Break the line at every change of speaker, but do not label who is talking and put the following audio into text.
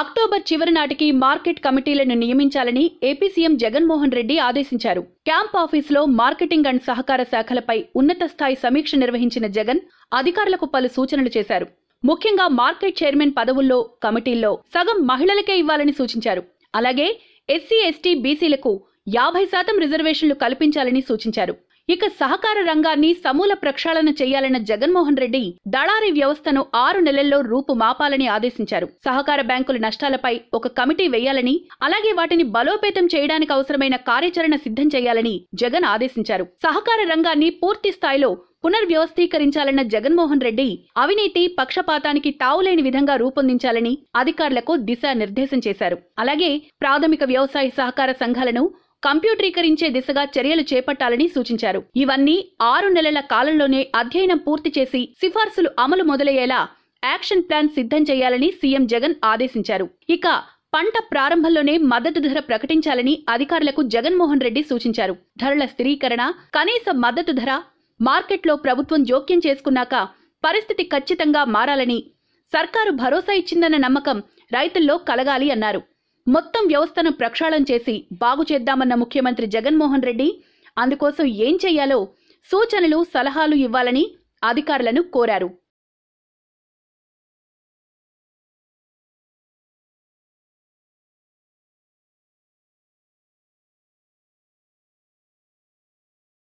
October చివరి నాటికి market కమిటీలను నియమించాలని ఏపీ సీఎం జగన్మోహన్ రెడ్డి ఆదేశించారు క్యాంప్ ఆఫీసులో మార్కెటింగ్ అండ్ సహకార శాఖలపై ఉన్నత స్థాయి సమీక్ష నిర్వహించిన జగన్ అధికారులకు పలు సూచనలు చేశారు ముఖ్యంగా మార్కెట్ చైర్మన్ పదవుల్లో కమిటీల్లో సగం మహిళలకే ఇవ్వాలని సూచించారు అలాగే ఎస్సీ ఎస్టీ బీసీలకు యాభై శాతం రిజర్వేషన్లు కల్పించాలని సూచించారు ఇక సహకార రంగాన్ని సమూల ప్రక్షాళన చేయాలన్న జగన్మోహన్ రెడ్డి దళారి వ్యవస్థను ఆరు నెలల్లో రూపు మాపాలని ఆదేశించారు సహకార బ్యాంకుల నష్టాలపై ఒక కమిటీ వేయాలని అలాగే వాటిని బలోపేతం చేయడానికి అవసరమైన కార్యాచరణ సిద్ధం చేయాలని జగన్ ఆదేశించారు సహకార రంగాన్ని పూర్తి స్థాయిలో పునర్వ్యవస్థీకరించాలన్న జగన్మోహన్ రెడ్డి అవినీతి పక్షపాతానికి తావులేని విధంగా రూపొందించాలని అధికారులకు దిశానిర్దేశం చేశారు అలాగే ప్రాథమిక వ్యవసాయ సహకార సంఘాలను కంప్యూటరీకరించే దిశగా చర్యలు చేపట్టాలని సూచించారు ఇవన్నీ ఆరు నెలల కాలంలోనే అధ్యయనం పూర్తి చేసి సిఫార్సులు అమలు మొదలయ్యేలా యాక్షన్ ప్లాన్ సిద్ధం చేయాలని సీఎం జగన్ ఆదేశించారు ఇక పంట ప్రారంభంలోనే మద్దతు ధర ప్రకటించాలని అధికారులకు జగన్మోహన్ రెడ్డి సూచించారు ధరల స్థిరీకరణ కనీస మద్దతు ధర మార్కెట్లో ప్రభుత్వం జోక్యం చేసుకున్నాక పరిస్థితి ఖచ్చితంగా మారాలని సర్కారు భరోసా ఇచ్చిందన్న నమ్మకం రైతుల్లో కలగాలి అన్నారు మొత్తం వ్యవస్థను ప్రక్షాళం చేసి బాగు చేద్దామన్న ముఖ్యమంత్రి జగన్మోహన్ రెడ్డి అందుకోసం ఏం చేయాలో సూచనలు సలహాలు ఇవ్వాలని అధికారులను కోరారు